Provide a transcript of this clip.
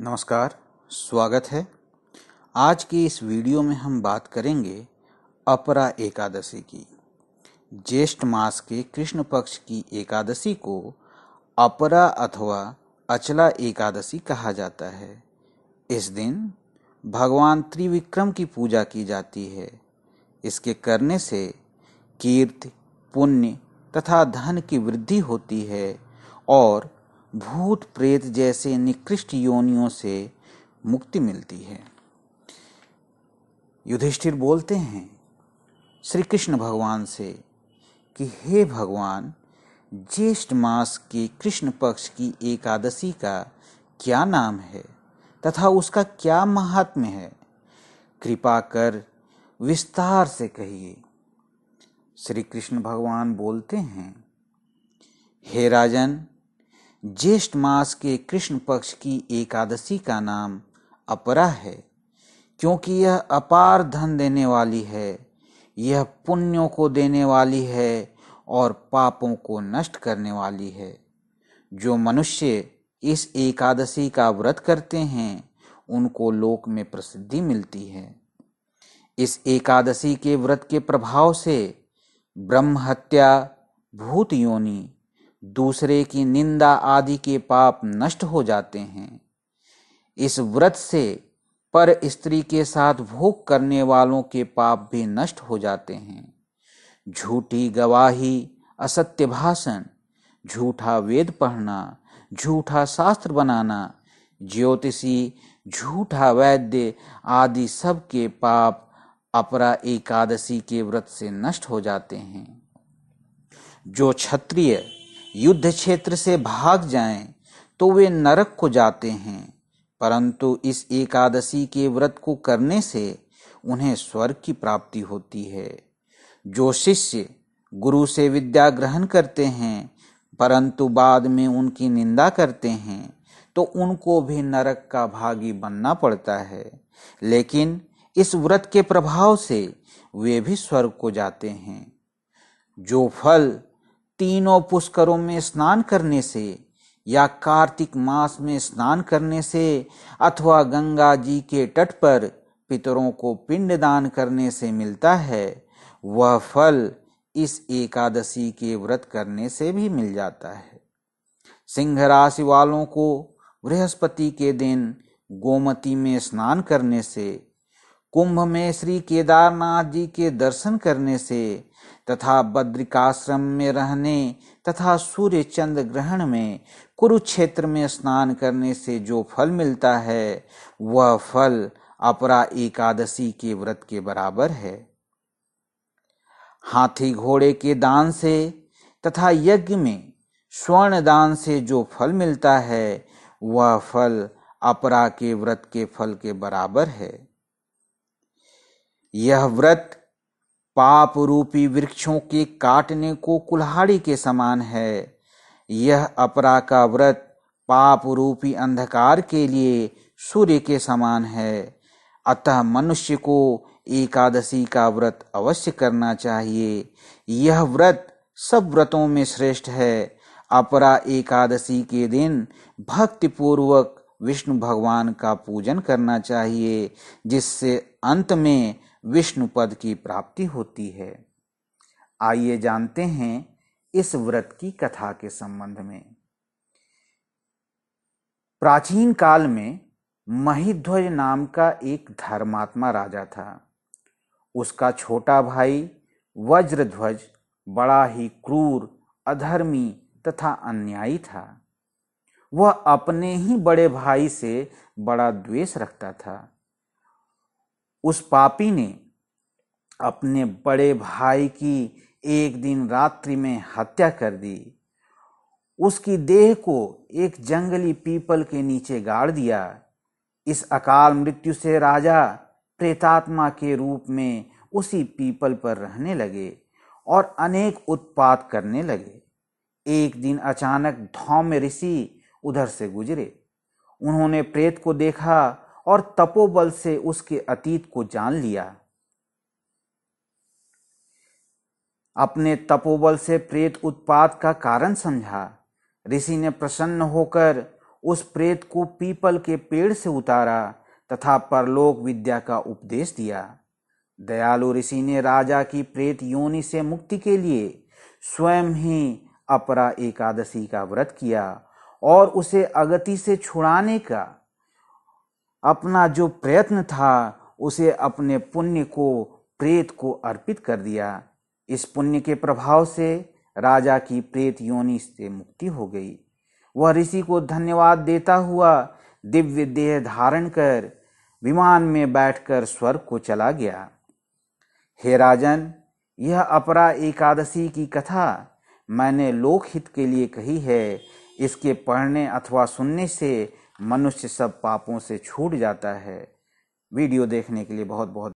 नमस्कार स्वागत है आज के इस वीडियो में हम बात करेंगे अपरा एकादशी की ज्येष्ठ मास के कृष्ण पक्ष की एकादशी को अपरा अथवा अचला एकादशी कहा जाता है इस दिन भगवान त्रिविक्रम की पूजा की जाती है इसके करने से कीर्ति पुण्य तथा धन की वृद्धि होती है और भूत प्रेत जैसे निकृष्ट योनियों से मुक्ति मिलती है युधिष्ठिर बोलते हैं श्री कृष्ण भगवान से कि हे भगवान ज्येष्ठ मास के कृष्ण पक्ष की एकादशी का क्या नाम है तथा उसका क्या महात्म्य है कृपा कर विस्तार से कहिए श्री कृष्ण भगवान बोलते हैं हे राजन ज्येष्ठ मास के कृष्ण पक्ष की एकादशी का नाम अपरा है क्योंकि यह अपार धन देने वाली है यह पुण्यों को देने वाली है और पापों को नष्ट करने वाली है जो मनुष्य इस एकादशी का व्रत करते हैं उनको लोक में प्रसिद्धि मिलती है इस एकादशी के व्रत के प्रभाव से ब्रह्म हत्या भूत योनि दूसरे की निंदा आदि के पाप नष्ट हो जाते हैं इस व्रत से पर स्त्री के साथ भोग करने वालों के पाप भी नष्ट हो जाते हैं झूठी गवाही असत्य भाषण झूठा वेद पढ़ना झूठा शास्त्र बनाना ज्योतिषी झूठा वैद्य आदि सब के पाप अपरा एकादशी के व्रत से नष्ट हो जाते हैं जो क्षत्रिय युद्ध क्षेत्र से भाग जाएं तो वे नरक को जाते हैं परंतु इस एकादशी के व्रत को करने से उन्हें स्वर्ग की प्राप्ति होती है जो शिष्य गुरु से विद्या ग्रहण करते हैं परंतु बाद में उनकी निंदा करते हैं तो उनको भी नरक का भागी बनना पड़ता है लेकिन इस व्रत के प्रभाव से वे भी स्वर्ग को जाते हैं जो फल तीनों पुष्करों में स्नान करने से या कार्तिक मास में स्नान करने से अथवा गंगा जी के तट पर पितरों को पिंड दान करने से मिलता है वह फल इस एकादशी के व्रत करने से भी मिल जाता है सिंह राशि वालों को बृहस्पति के दिन गोमती में स्नान करने से कुंभ में श्री केदारनाथ जी के दर्शन करने से तथा बद्रिकाश्रम में रहने तथा सूर्य चंद्र ग्रहण में कुरुक्षेत्र में स्नान करने से जो फल मिलता है वह फल अपरा एकादशी के व्रत के बराबर है हाथी घोड़े के दान से तथा यज्ञ में स्वर्ण दान से जो फल मिलता है वह फल अपरा के व्रत के फल के बराबर है यह व्रत पाप रूपी वृक्षों के काटने को कुल्हाड़ी के समान है यह अपरा का व्रत पाप रूपी अंधकार के लिए सूर्य के समान है अतः मनुष्य को एकादशी का व्रत अवश्य करना चाहिए यह व्रत सब व्रतों में श्रेष्ठ है अपरा एकादशी के दिन भक्तिपूर्वक विष्णु भगवान का पूजन करना चाहिए जिससे अंत में विष्णु पद की प्राप्ति होती है आइए जानते हैं इस व्रत की कथा के संबंध में प्राचीन काल में महिध्वज नाम का एक धर्मात्मा राजा था उसका छोटा भाई वज्रध्वज बड़ा ही क्रूर अधर्मी तथा अन्यायी था वह अपने ही बड़े भाई से बड़ा द्वेष रखता था उस पापी ने अपने बड़े भाई की एक दिन रात्रि में हत्या कर दी उसकी देह को एक जंगली पीपल के नीचे गाड़ दिया इस अकाल मृत्यु से राजा प्रेतात्मा के रूप में उसी पीपल पर रहने लगे और अनेक उत्पात करने लगे एक दिन अचानक धौम्य ऋषि उधर से गुजरे उन्होंने प्रेत को देखा और तपोबल से उसके अतीत को जान लिया अपने तपोबल से प्रेत उत्पाद का कारण समझा ऋषि ने प्रसन्न होकर उस प्रेत को पीपल के पेड़ से उतारा तथा परलोक विद्या का उपदेश दिया दयालु ऋषि ने राजा की प्रेत योनि से मुक्ति के लिए स्वयं ही अपरा एकादशी का व्रत किया और उसे अगति से छुड़ाने का अपना जो प्रयत्न था उसे अपने पुण्य को प्रेत को अर्पित कर दिया इस पुण्य के प्रभाव से राजा की प्रेत योनि से मुक्ति हो गई वह ऋषि को धन्यवाद देता हुआ दिव्य देह धारण कर विमान में बैठकर स्वर्ग को चला गया हे राजन यह अपरा एकादशी की कथा मैंने लोकहित के लिए कही है इसके पढ़ने अथवा सुनने से मनुष्य सब पापों से छूट जाता है वीडियो देखने के लिए बहुत बहुत